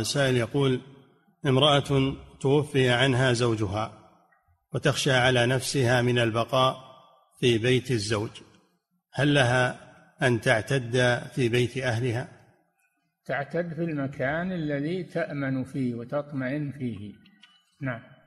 سائل يقول امرأة توفي عنها زوجها وتخشى على نفسها من البقاء في بيت الزوج هل لها أن تعتد في بيت أهلها؟ تعتد في المكان الذي تأمن فيه وتطمئن فيه نعم